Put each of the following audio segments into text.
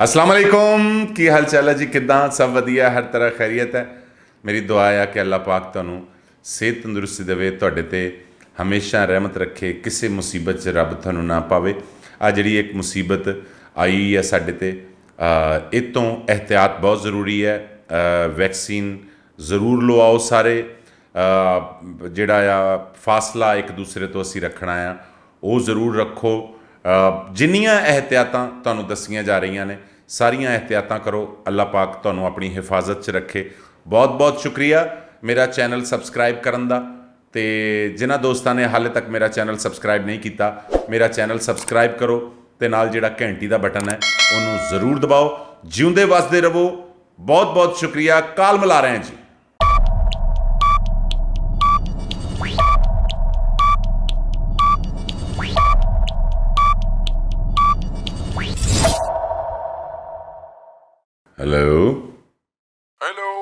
असलम की हाल चाल है जी कि सब वजिया हर तरह खैरियत है मेरी दुआ है कि अल्लाह पाक तू सेहत तंदुरुस्ती देवे हमेशा रहमत रखे किसी मुसीबत रब थानू ना पावे ਆ ਜਿਹੜੀ ਇੱਕ ਮੁਸੀਬਤ ਆਈ ਹੈ ਸਾਡੇ ਤੇ ਇਹ ਤੋਂ ਇhtiyat ਬਹੁਤ ਜ਼ਰੂਰੀ ਹੈ ਵੈਕਸੀਨ ਜ਼ਰੂਰ ਲਵਾਓ ਸਾਰੇ ਜਿਹੜਾ ਆ ਫਾਸਲਾ ਇੱਕ ਦੂਸਰੇ ਤੋਂ ਅਸੀਂ ਰੱਖਣਾ ਆ ਉਹ ਜ਼ਰੂਰ ਰੱਖੋ ਜਿੰਨੀਆਂ ਇhtiyatਾਂ ਤੁਹਾਨੂੰ ਦੱਸੀਆਂ ਜਾ ਰਹੀਆਂ ਨੇ ਸਾਰੀਆਂ ਇhtiyatਾਂ ਕਰੋ ਅੱਲਾਹ ਪਾਕ ਤੁਹਾਨੂੰ ਆਪਣੀ ਹਿਫਾਜ਼ਤ 'ਚ ਰੱਖੇ ਬਹੁਤ ਬਹੁਤ ਸ਼ੁਕਰੀਆ ਮੇਰਾ ਚੈਨਲ ਸਬਸਕ੍ਰਾਈਬ ਕਰਨ ਦਾ ਤੇ ਜਿਨ੍ਹਾਂ ਦੋਸਤਾਂ ਨੇ ਹਾਲੇ ਤੱਕ ਮੇਰਾ ਚੈਨਲ ਸਬਸਕ੍ਰਾਈਬ ਨਹੀਂ ਕੀਤਾ ਮੇਰਾ ਚੈਨਲ ਸਬਸਕ੍ਰਾਈਬ ਕਰੋ ਤੇ ਨਾਲ ਜਿਹੜਾ ਘੰਟੀ ਦਾ ਬਟਨ ਹੈ ਉਹਨੂੰ ਜ਼ਰੂਰ ਦਬਾਓ ਜਿਉਂਦੇ ਵਸਦੇ ਰਹੋ ਬਹੁਤ ਬਹੁਤ ਸ਼ੁਕਰੀਆ ਕਾਲ ਮਿਲਾ ਰਹੇ ਹਾਂ ਜੀ ਹੈਲੋ ਹੈਲੋ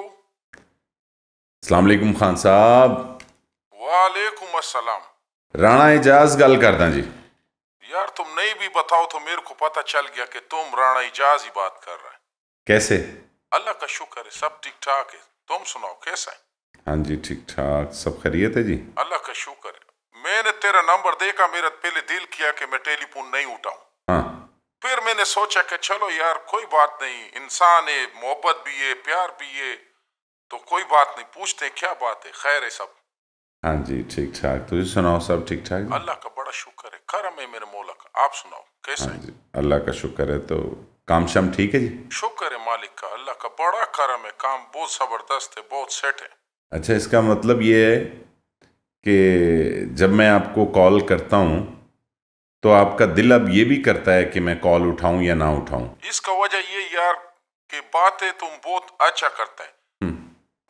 ਅਸਲਾਮ ਅਲੈਕੁਮ ਖਾਨ ਸਾਹਿਬ वालेकुम अस्सलाम राणा एजाज गल करदा जी यार तुम नहीं भी बताओ तो मेरे को पता चल गया कि तुम राणा इजाज ही बात कर रहे कैसे अल्लाह का शुक्र है सब ठीक ठाक है तुम सुनाओ कैसा है हाँ जी ठीक ठाक सब खैरियत है जी अल्लाह का शुक्र है मैंने तेरा नंबर देखा मेरा पहले दिल किया कि मैं टेलीफोन नहीं उठाऊं हाँ। फिर मैंने सोचा कि चलो यार कोई बात नहीं इंसान है मोहब्बत भी है प्यार भी है तो कोई बात नहीं पूछते क्या बात है खैर है सब हाँ जी ठीक ठाक तुझे तो सुनाओ सब ठीक ठाक अल्लाह का बड़ा शुक्र है करम है मेरे मोलक आप सुनाओ कैसे हाँ जी अल्लाह का शुक्र है तो काम शाम ठीक है जी शुक्र है मालिक का अल्लाह का बड़ा करम है काम बहुत ज़बरदस्त है बहुत सेट है अच्छा इसका मतलब ये है कि जब मैं आपको कॉल करता हूँ तो आपका दिल अब ये भी करता है कि मैं कॉल उठाऊं या ना उठाऊं इसका वजह ये यार कि बातें तुम बहुत अच्छा करते हैं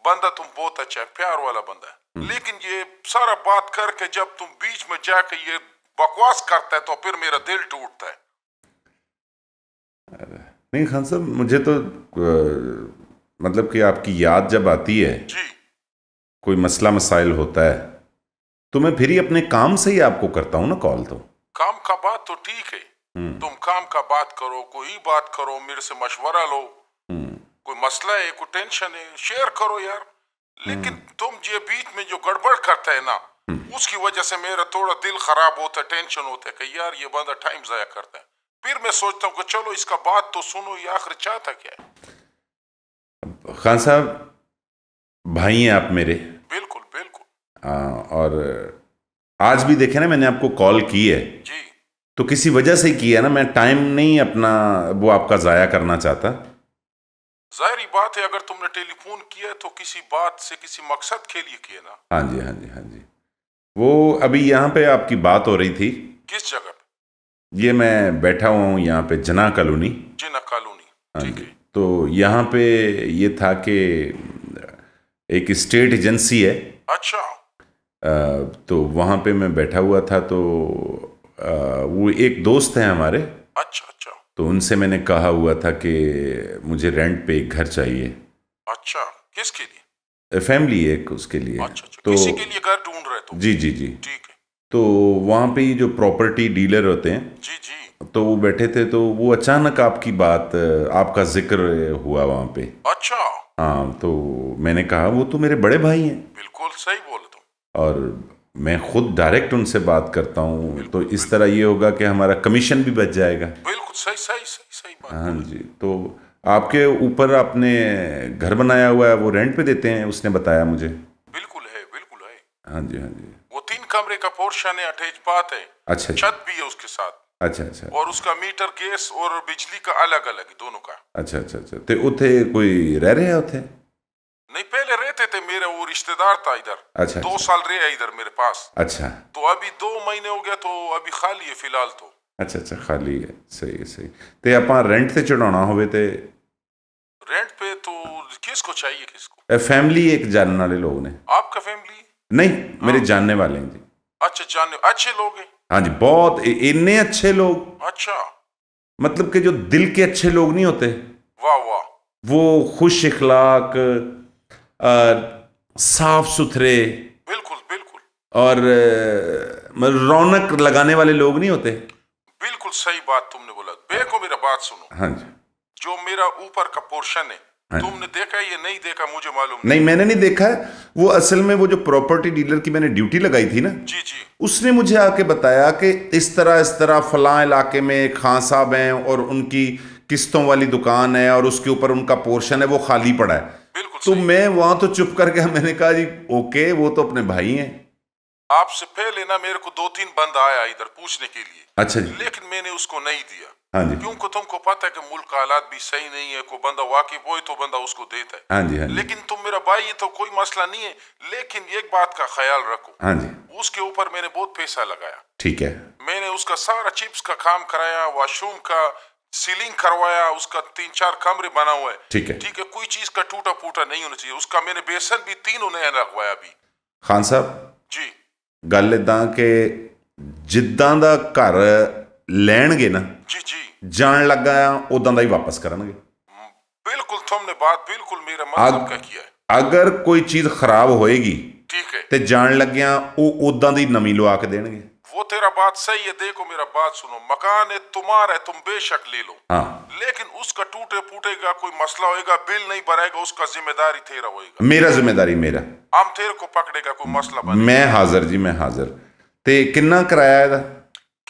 बंदा तुम बहुत अच्छा है प्यार वाला बंदा है हम्म। लेकिन ये सारा बात करके जब तुम बीच में जाके ये बकवास करता है तो फिर मेरा दिल टूटता है नहीं खान साहब मुझे तो आ, मतलब कि आपकी याद जब आती है जी कोई मसला मसाइल होता है तो मैं फिर ही अपने काम से ही आपको करता हूँ ना कॉल तो काम का बात तो ठीक है हम्म। तुम काम का बात करो कोई बात करो मेरे से मशवरा लो मसला है कोई टेंशन है शेयर करो यार लेकिन हम्म। तुम ये बीच में जो गड़बड़ करते है ना हम्म। उसकी वजह से मेरा थोड़ा दिल खराब होता है टेंशन होता है कि यार ये बंदा टाइम जाया करता है फिर मैं सोचता हूँ कि चलो इसका बात तो सुनो ये आखिर चाहता क्या है खान साहब भाई हैं आप मेरे बिल्कुल बिल्कुल आ, और आज भी देखे ना मैंने आपको कॉल की है जी तो किसी वजह से किया ना मैं टाइम नहीं अपना वो आपका ज़ाया करना चाहता जाहरी बात है अगर तुमने टेलीफोन किया तो किसी बात से किसी मकसद के लिए किया ना हाँ जी हाँ जी हाँ जी वो अभी यहाँ पे आपकी बात हो रही थी किस जगह पे ये मैं बैठा हुआ हूँ यहाँ पे जना कॉलोनी जना कॉलोनी हाँ जी तो यहाँ पे ये था कि एक स्टेट एजेंसी है अच्छा तो वहाँ पे मैं बैठा हुआ था तो वो एक दोस्त है हमारे अच्छा अच्छा तो उनसे मैंने कहा हुआ था कि मुझे रेंट पे एक घर चाहिए अच्छा किसके लिए फैमिली एक उसके लिए अच्छा, अच्छा, तो किसी के लिए घर ढूंढ रहे तो जी जी जी ठीक है तो वहाँ पे जो प्रॉपर्टी डीलर होते हैं जी जी तो वो बैठे थे तो वो अचानक आपकी बात आपका जिक्र हुआ वहाँ पे अच्छा हाँ तो मैंने कहा वो तो मेरे बड़े भाई हैं बिल्कुल सही बोल तुम और मैं खुद डायरेक्ट उनसे बात करता हूँ तो इस तरह ये होगा कि हमारा कमीशन भी बच जाएगा बिल्कुल सही सही सही सही बात हाँ जी तो आपके ऊपर आपने घर बनाया हुआ है वो रेंट पे देते हैं उसने बताया मुझे बिल्कुल है बिल्कुल है हाँ जी हाँ जी वो तीन कमरे का पोर्शन है अटैच बात है अच्छा, अच्छा छत भी है उसके साथ अच्छा अच्छा और उसका मीटर गैस और बिजली का अलग अलग दोनों का अच्छा अच्छा अच्छा तो उथे कोई रह रहे हैं उथे नहीं पहले रहते थे मेरे वो रिश्तेदार था इधर अच्छा दो अच्छा। साल रहे इधर मेरे पास अच्छा तो अभी दो महीने हो गया तो अभी खाली है फिलहाल तो अच्छा अच्छा खाली है सही है सही तो आप रेंट से ਚੜਾਉਣਾ हो ਤੇ ਰੈਂਟ ਪੇ ਤੋ ਕਿਸ चाहिए ਚਾਹੀਏ ਕਿਸ फैमिली एक जानने वाले लोग ने आपका फैमिली नहीं मेरे ਨਹੀਂ ਮੇਰੇ ਜਾਣਨੇ ਵਾਲੇ ਜੀ अच्छा जानने अच्छे लोग हैं हाँ जी बहुत इन्ने अच्छे लोग अच्छा मतलब के जो दिल के अच्छे लोग नहीं होते वाह वाह वो खुश इखलाक साफ सुथरे बिल्कुल बिल्कुल और रौनक लगाने वाले लोग नहीं होते बिल्कुल सही बात तुमने बोला देखो मेरा बात सुनो हाँ जी जो मेरा ऊपर का पोर्शन है हाँ। तुमने देखा ये नहीं देखा मुझे मालूम नहीं, नहीं मैंने नहीं देखा है वो असल में वो जो प्रॉपर्टी डीलर की मैंने ड्यूटी लगाई थी ना जी जी उसने मुझे आके बताया कि इस तरह इस तरह फला इलाके में खां साहब हैं और उनकी किस्तों वाली दुकान है और उसके ऊपर उनका पोर्शन है वो खाली पड़ा है बिल्कुल तो मैं वहां तो चुप कर गया मैंने कहा जी ओके वो तो अपने भाई हैं आपसे पहले ना मेरे को दो तीन बंद आया इधर पूछने के लिए अच्छा जी लेकिन मैंने उसको नहीं दिया हाँ जी क्योंकि तुमको पता है कि मुल्क का हालात भी सही नहीं है कोई बंदा वाकिफ हो तो बंदा उसको देता है हाँ जी हाँ जी। लेकिन तुम मेरा भाई ये तो कोई मसला नहीं है लेकिन एक बात का ख्याल रखो हाँ जी उसके ऊपर मैंने बहुत पैसा लगाया ठीक है मैंने उसका सारा चिप्स का काम कराया वॉशरूम का सीलिंग करवाया उसका तीन चार कमरे बना हुआ है ठीक है ठीक है कोई चीज का टूटा फूटा नहीं होना चाहिए उसका मैंने बेसन भी तीन उन्हें रखवाया अभी ਖਾਨ ਸਾਹਿਬ ਜੀ ਗੱਲ ਇਦਾਂ ਕਿ ਜਿੱਦਾਂ ਦਾ ਘਰ ਲੈਣਗੇ ਨਾ जी जी ਜਾਣ ਲੱਗਾ ਆ ਉਦਾਂ ਦਾ ਹੀ ਵਾਪਸ ਕਰਨਗੇ बिल्कुल तुमने बात बिल्कुल मेरा मतलब आग- का किया है ਅਗਰ ਕੋਈ ਚੀਜ਼ ਖਰਾਬ ਹੋਏਗੀ ठीक है ਤੇ ਜਾਣ ਲੱਗਿਆਂ ਉਹ ਉਦਾਂ ਦੀ ਨਵੀਂ ਲਵਾ ਕੇ ਦੇਣਗੇ वो तेरा बात सही है देखो मेरा बात सुनो मकान है तुम्हारा है तुम बेशक ले लो हाँ। लेकिन उसका टूटे फूटेगा कोई मसला होएगा बिल नहीं भरेगा उसका जिम्मेदारी तेरा होएगा मेरा जिम्मेदारी मेरा हम तेरे को पकड़ेगा कोई मसला मैं हाजिर जी मैं हाजिर ते किन्ना किराया है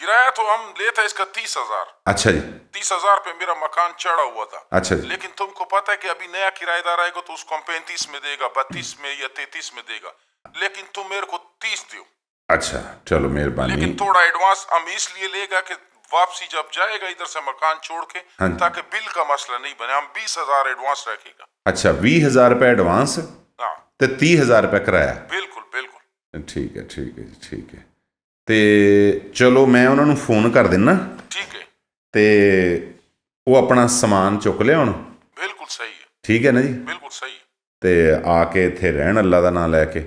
किराया तो हम लेते इसका तीस हजार अच्छा जी तीस हजार पे मेरा मकान चढ़ा हुआ था अच्छा जी लेकिन तुमको पता है कि अभी नया किराएदार आएगा तो उसको हम पैंतीस में देगा बत्तीस में या तैतीस में देगा लेकिन तुम मेरे को तीस दो अच्छा चलो मेहरबानी लेकिन थोड़ा एडवांस हम इसलिए लेगा कि वापसी जब जाएगा इधर से मकान छोड़ के हाँ। ताकि बिल का मसला नहीं बने हम बीस हजार एडवांस रखेगा अच्छा बीस हजार रुपये एडवांस ਤੇ 30000 ਰੁਪਏ ਕਰਾਇਆ ਬਿਲਕੁਲ ਬਿਲਕੁਲ ਠੀਕ ਹੈ ਠੀਕ ਹੈ ਠੀਕ ਹੈ ਤੇ ਚਲੋ ਮੈਂ ਉਹਨਾਂ ਨੂੰ ਫੋਨ ਕਰ ਦਿੰਨਾ ਠੀਕ ਹੈ ਤੇ ਉਹ ਆਪਣਾ ਸਮਾਨ ਚੁੱਕ ਲਿਆਉਣ ਬਿਲਕੁਲ ਸਹੀ ਹੈ ਠੀਕ ਹੈ ਨਾ ਜੀ ਬਿਲਕੁਲ ਸਹੀ ਤੇ ਆ ਕੇ ਇੱਥੇ ਰਹਿਣ ਅੱਲਾ ਦਾ ਨਾਮ ਲੈ ਕੇ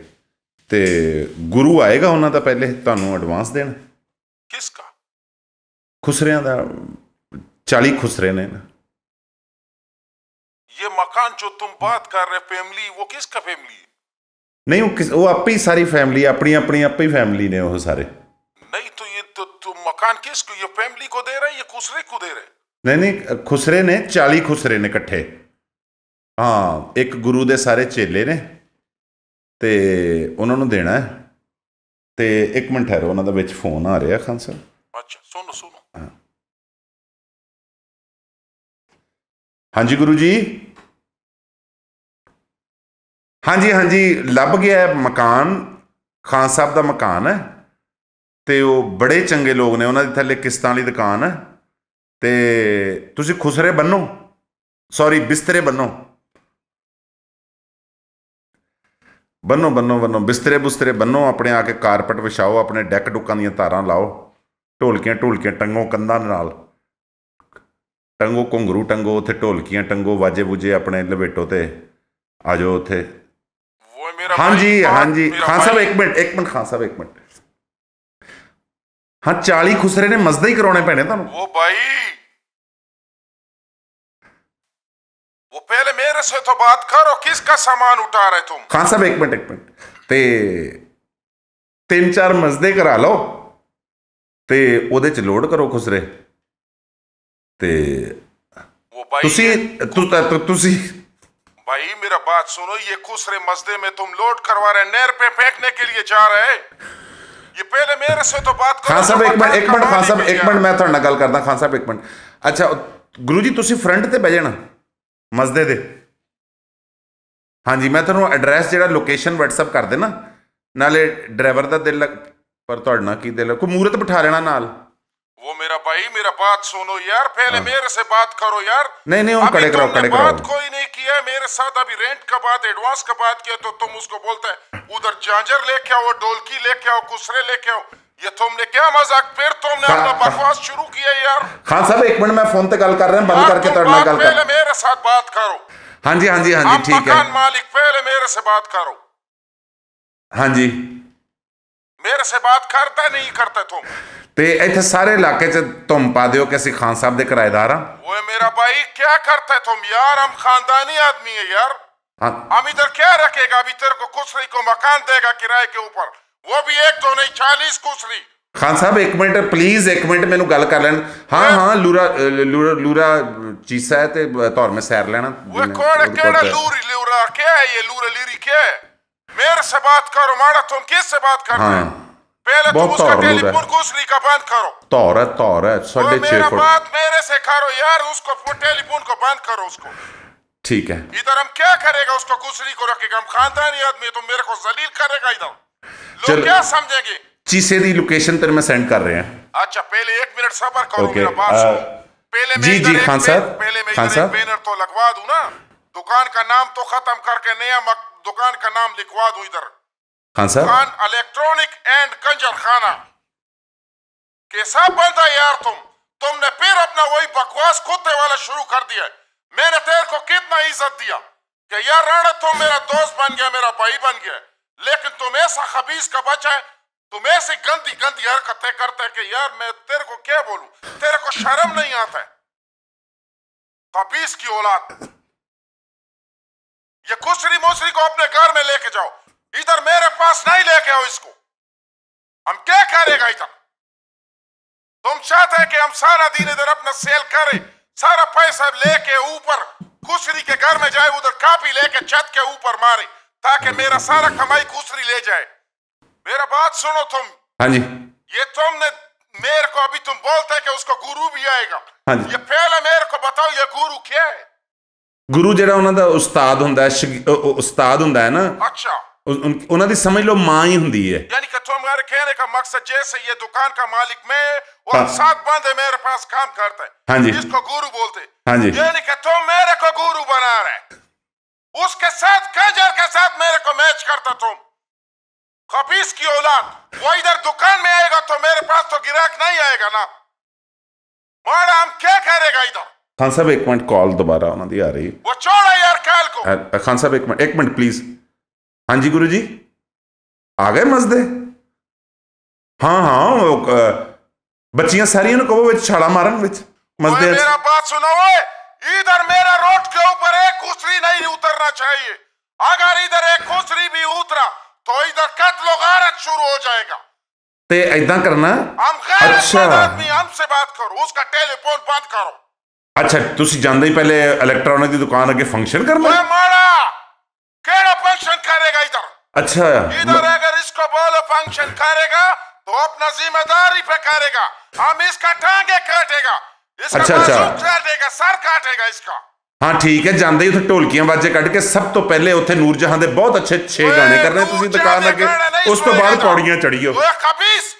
ਤੇ ਗੁਰੂ ਆਏਗਾ ਉਹਨਾਂ ਦਾ ਪਹਿਲੇ ਤੁਹਾਨੂੰ ਐਡਵਾਂਸ ਦੇਣ ਕਿਸ ਦਾ ਖੁਸਰਿਆਂ ਦਾ 40 ਖੁਸਰੇ ਨੇ ਨਾ ये मकान जो तुम बात कर रहे फैमिली वो किसका फैमिली है नहीं वो किस वो अपनी सारी फैमिली अपनी अपनी अपनी फैमिली ने वो सारे नहीं तो ये तो तुम तो मकान किसको ये फैमिली को दे रहे हैं ये खुसरे को दे रहे हैं नहीं नहीं खुसरे ने चाली खुसरे ने इकट्ठे हाँ एक गुरु दे सारे चेले ने ਤੇ ਉਹਨਾਂ ਨੂੰ ਦੇਣਾ ਹੈ ਤੇ 1 ਮਿੰਟ ਠਹਿਰੋ ਉਹਨਾਂ ਦਾ ਵਿੱਚ ਫੋਨ ਆ ਰਿਹਾ ਖਾਨ ਸਾਹਿਬ ਅੱਛਾ ਸੁਣੋ ਸੁਣੋ ਹਾਂਜੀ ਗੁਰੂ ਜੀ ਹਾਂਜੀ ਹਾਂਜੀ ਲੱਭ ਗਿਆ ਮਕਾਨ ਖਾਨ ਸਾਹਿਬ ਦਾ ਮਕਾਨ ਹੈ ਤੇ ਉਹ ਬੜੇ ਚੰਗੇ ਲੋਕ ਨੇ ਉਹਨਾਂ ਦੇ ਥੱਲੇ ਕਿਸ਼ਤਾਂ ਵਾਲੀ ਦੁਕਾਨ ਹੈ ਤੇ ਤੁਸੀਂ ਖੁਸਰੇ ਬੰਨੋ ਸੌਰੀ ਬਿਸਤਰੇ ਬੰਨੋ ਬੰਨੋ ਬੰਨੋ ਬੰਨੋ ਬਿਸਤਰੇ ਬੁਸਤਰੇ ਬੰਨੋ ਆਪਣੇ ਆ ਕੇ ਕਾਰਪਟ ਵਿਛਾਓ ਆਪਣੇ ਡੈਕ ਡੁੱਕਾਂ ਦੀਆਂ ਤਾਰਾਂ ਲਾਓ ਢੋਲਕੀਆਂ ਢੋਲਕੀਆਂ ਟੰਗੋ ਕੰਧਾਂ ਨਾਲ ਟੰਗੋ ਘੁੰਗਰੂ ਟੰਗੋ ਉੱਥੇ ਢੋਲਕੀਆਂ ਟੰਗੋ ਵਾਜੇ ਬੁਜੇ ਆਪਣੇ ਲਵੇਟੋ ਤੇ ਆਜੋ ਉੱਥੇ हाँ जी हाँ जी खान साहब एक मिनट एक मिनट खान साहब एक मिनट हाँ चाली खुसरे ने मजदा ही कराने पैने वो भाई वो पहले मैं मेरे से तो बात करो किसका सामान उठा रहे तुम खान साहब एक मिनट एक मिनट ਤੇ ਤਿੰਨ ਚਾਰ ਮਜ਼ਦੇ ਕਰਾ ਲਓ ਤੇ ਉਹਦੇ ਚ ਲੋਡ ਕਰੋ ਖੁਸਰੇ ਤੇ ਤੁਸੀਂ ਤੁਸੀਂ भाई मेरा बात सुनो ये खुसरे मस्ते में तुम लोड करवा रहे नहर पे फेंकने के लिए जा रहे ये पहले मेरे से तो बात करो खान साहब एक मिनट एक मिनट खान साहब एक मिनट मैं ਤੁਹਾਡੇ ਨਾਲ ਗੱਲ ਕਰਦਾ ਖਾਨ ਸਾਹਿਬ ਇੱਕ ਮਿੰਟ ਅੱਛਾ ਗੁਰੂ ਜੀ ਤੁਸੀਂ ਫਰੰਟ ਤੇ ਬਹਿ ਜਾਣਾ ਮਸਜਿਦ ਦੇ ਹਾਂਜੀ ਮੈਂ ਤੁਹਾਨੂੰ ਐਡਰੈਸ ਜਿਹੜਾ ਲੋਕੇਸ਼ਨ WhatsApp ਕਰ ਦੇਣਾ ਨਾਲੇ ਡਰਾਈਵਰ ਦਾ ਦਿਲ ਪਰ ਤੁਹਾਡਾ ਨਾ ਕੀ ਦਿਲ ਕੋਈ ਮੂਰਤ ਬਿਠਾ ਲੈਣਾ ਨਾਲ वो मेरा भाई मेरा बात सुनो यार पहले हाँ। मेरे से बात करो यार नहीं नहीं उन कड़े तो कराओ कड़े कराओ बात कोई नहीं किया मेरे साथ अभी रेंट का बात एडवांस का बात किया तो तुम उसको बोलता है उधर झांझर लेके आओ ढोलकी लेके आओ कुसरे लेके आओ ये तुमने क्या मजाक फिर तुमने हाँ। अपना बकवास शुरू किया यार खान हाँ, साहब एक मिनट मैं फोन पे गल कर रहा हूं बंद करके तड़ना गल कर पहले मेरे साथ बात करो हाँ जी हाँ जी हाँ जी ठीक है मालिक पहले मेरे से बात करो हाँ जी मेरे से बात करते नहीं करते तुम ते तो ਇੱਥੇ सारे इलाके 'ਚ तुम पा ਦਿਓ ਕਿ खान साहब ਸਾਹਿਬ किराएदार ਕਿਰਾਏਦਾਰ ਆ ਓਏ ਮੇਰਾ ਭਾਈ ਕੀ ਕਰਤਾ ਹੈ ਤੁਮ ਯਾਰ ਹਮ ਖਾਨਦਾਨੀ ਆਦਮੀ हम इधर क्या रखेगा अभी तेरे को कुछ नहीं को मकान देगा किराए के ऊपर वो भी एक दो नहीं चालीस कुछ नहीं खान साहब एक मिनट प्लीज एक मिनट ਮੈਨੂੰ गल ਕਰ ਲੈਣ ਹਾਂ ਹਾਂ ਲੂਰਾ ਲੂਰਾ लूरा क्या है ये लूरा लीरी क्या मेरे से बात करो माड़ा तुम किससे बात कर रहे हो हाँ पहले तुम उसका लूरा टेलीफोन को का बंद करो तौर है तौर है साढ़े छः फुट बात मेरे से करो यार उसको टेलीफोन को बंद करो उसको ठीक है इधर हम क्या करेगा उसको कुछ को रखेगा हम खानदानी आदमी है, तो मेरे को जलील करेगा इधर लोग क्या समझेंगे चीसे दी लोकेशन तेरे में सेंड कर रहे हैं अच्छा पहले एक मिनट सबर करो okay, मेरा बात uh, सुन पहले मैं जी जी खान साहब पहले मैं खान साहब बैनर तो लगवा दूं ना दुकान का नाम तो खत्म करके नया मक, दुकान का नाम लिखवा दूं इधर खान साहब खान इलेक्ट्रॉनिक एंड कंजर खाना कैसा बंदा यार तुम तुमने फिर अपना वही बकवास कुत्ते वाला शुरू कर दिया मैंने तेरे को कितना इज्जत दिया कि यार राणा तुम मेरा दोस्त बन गया मेरा भाई बन गया लेकिन तुम ऐसा खबीज का बच्चा है तुम ऐसी गंदी गंदी हरकतें करते कि यार मैं तेरे को क्या बोलू तेरे को शर्म नहीं आता है कबीस तो की औलाद ये कुशरी मुशरी को अपने घर में लेके जाओ इधर मेरे पास नहीं लेके आओ इसको हम क्या करेगा इधर तुम चाहते कि हम सारा दिन इधर अपना सेल करें सारा पैसा लेके ऊपर कुशरी के घर में जाए उधर कापी लेके छत के ऊपर मारे ताकि मेरा सारा कमाई कुशरी ले जाए मेरा बात सुनो तुम हाँ जी ये तुमने मेरे को अभी तुम बोलते कि उसको गुरु भी आएगा हाँ जी ये पहले मेरे को बताओ ये गुरु क्या है ਗੁਰੂ ਜਿਹੜਾ ਉਹਨਾਂ ਦਾ ਉਸਤਾਦ ਹੁੰਦਾ ਹੈ ਉਸਤਾਦ ਹੁੰਦਾ ਹੈ ਨਾ ਅੱਛਾ ਉਹਨਾਂ ਦੀ ਸਮਝ ਲਓ ਮਾਂ ਹੀ ਹੁੰਦੀ ਹੈ ਯਾਨੀ ਕਿ ਤੁਹਾਡੇ ਕਹਿਣੇ ਦਾ ਮਕਸਦ ਜੈਸੇ ਇਹ ਦੁਕਾਨ ਦਾ ਮਾਲਿਕ ਮੈਂ और मेरे पास काम करते हैं हाँ जी इसको गुरु बोलते हाँ जी यानी कि तुम मेरे को गुरु बना रहे उसके साथ कंजर के साथ मेरे को मैच करता तुम खपीस की औलाद वो इधर दुकान में आएगा तो मेरे पास तो गिराक नहीं आएगा ना मैडम क्या करेगा इधर खान साहब एक मिनट कॉल दोबारा उन्होंने आ रही वो छोड़ा यार कॉल को खान साहब एक मिनट एक मिनट प्लीज हाँ जी गुरु जी आ गए मजदे हाँ हाँ बच्चियां सारियां कहो छाला मारन मजदे मेरा बात सुनो इधर मेरा रोड के ऊपर एक कुसरी नहीं उतरना चाहिए अगर इधर एक कुसरी भी उतरा तो इधर कत्ल गारत शुरू हो जाएगा ते ऐदा करना हम गैर अच्छा आदमी हमसे बात करो उसका टेलीफोन बंद करो अच्छा ਤੁਸੀਂ ਜਾਂਦੇ ही पहले इलेक्ट्रॉनिक की दुकान ਅੱਗੇ फंक्शन ਕਰਨਾ ਓਏ मारा ਕਿਹੜਾ फंक्शन करेगा इधर अच्छा इधर अगर इसको बोलो फंक्शन करेगा तो अपना जिम्मेदारी पे करेगा हम इसका टांगे काटेगा इसका अच्छा, अच्छा। काटेगा सर काटेगा इसका हाँ ठीक है ਜਾਂਦੇ ਹੀ ਉੱਥੇ ਢੋਲਕੀਆਂ ਵਾਜੇ ਕੱਢ ਕੇ ਸਭ ਤੋਂ ਪਹਿਲੇ ਉੱਥੇ ਨੂਰਜਹਾਂ ਦੇ ਬਹੁਤ ਅੱਛੇ ਛੇ ਗਾਣੇ ਕਰਨੇ ਤੁਸੀਂ ਦੁਕਾਨ ਅੱਗੇ ਉਸ ਤੋਂ ਬਾਅਦ ਪੌੜੀਆਂ ਚੜੀਓ ਓਏ ਖਬੀਸ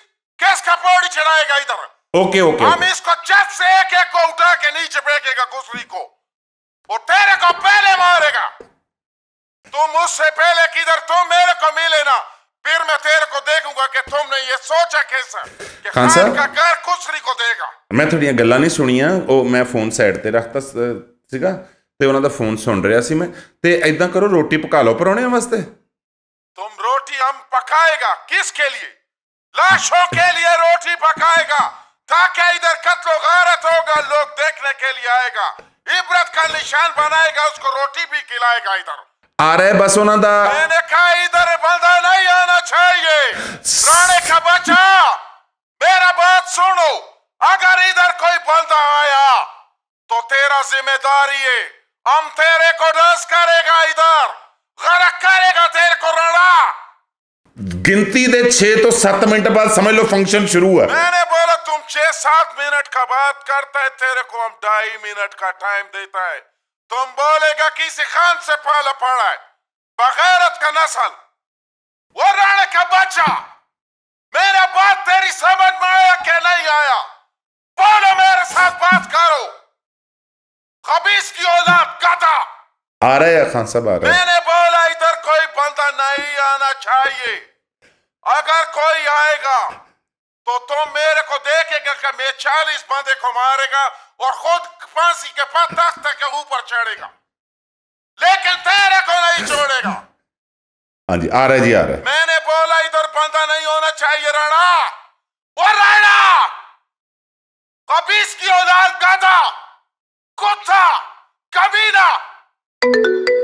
ओके ओके हम इसको चट से एक एक को उठा के नीचे फेंकेगा कुसरी को और तेरे को पहले मारेगा तुम उससे पहले किधर तुम मेरे को मिले ना फिर मैं तेरे को देखूंगा कि तुमने ये सोचा कैसा कि हाँ, खान साहब का घर कुसरी को देगा मैं थोड़ी गल्ला नहीं सुनिया ओ मैं फोन साइड ते रखता ਸੀਗਾ ਤੇ ਉਹਨਾਂ ਦਾ ਫੋਨ ਸੁਣ ਰਿਹਾ ਸੀ ਮੈਂ ਤੇ ਐਦਾਂ ਕਰੋ ਰੋਟੀ ਪਕਾ ਲਓ ਪਰੌਣਿਆਂ ਵਾਸਤੇ ਤੁਮ ਰੋਟੀ ਹਮ ਪਕਾਏਗਾ ਕਿਸ ਕੇ ਲਈ लाशों के लिए रोटी पकाएगा ताकि इधर कत्लो गारत होगा लोग देखने के लिए आएगा इबरत का निशान बनाएगा उसको रोटी भी खिलाएगा इधर आ रहे बस उन्होंने मैंने कहा इधर बंदा नहीं आना चाहिए का जिम्मेदारी है हम तेरे को डस करेगा इधर गरक करेगा तेरे को रड़ा गिनती दे छह तो सात मिनट बाद समझ लो फंक्शन शुरू है मैंने बोला तुम छह सात मिनट का बात करता है तेरे को हम ढाई मिनट का टाइम देता है तुम बोलेगा किसी खान से पाला पड़ा है बगैरत का नस्ल वो राणे का बच्चा मेरा बात तेरी समझ में आया क्या नहीं आया बोलो मेरे साथ बात कर कबीस की औलाद गाता आ रहा है खान साहब आ रहे मैंने बोला इधर कोई बंदा नहीं आना चाहिए अगर कोई आएगा तो तुम तो मेरे को देखेगा कि मैं चालीस बंदे को मारेगा और खुद फांसी के पास तख्त के ऊपर चढ़ेगा लेकिन तेरे को नहीं छोड़ेगा हाँ जी आ रहे जी आ रहे मैंने बोला इधर बंदा नहीं होना चाहिए राणा और राणा कबीस की औलाद गाधा Cozza! Camina!